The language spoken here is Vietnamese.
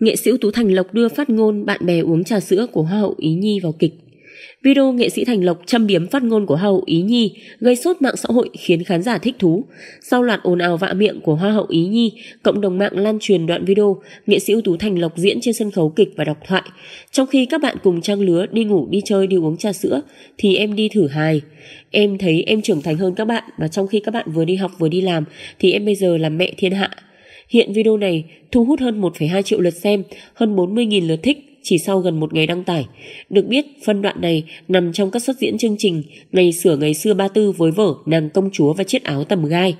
nghệ sĩ Tú Thành Lộc đưa phát ngôn bạn bè uống trà sữa của Hoa hậu Ý Nhi vào kịch. Video nghệ sĩ Thành Lộc châm biếm phát ngôn của Hoa hậu Ý Nhi gây sốt mạng xã hội khiến khán giả thích thú. Sau loạt ồn ào vạ miệng của Hoa hậu Ý Nhi, cộng đồng mạng lan truyền đoạn video nghệ sĩ ưu tú Thành Lộc diễn trên sân khấu kịch và đọc thoại. Trong khi các bạn cùng trang lứa đi ngủ, đi chơi, đi uống trà sữa thì em đi thử hài. Em thấy em trưởng thành hơn các bạn và trong khi các bạn vừa đi học vừa đi làm thì em bây giờ là mẹ thiên hạ. Hiện video này thu hút hơn 1,2 triệu lượt xem, hơn 40.000 lượt thích chỉ sau gần một ngày đăng tải. Được biết, phân đoạn này nằm trong các xuất diễn chương trình Ngày sửa ngày xưa ba tư với vở Nàng công chúa và chiếc áo tầm gai.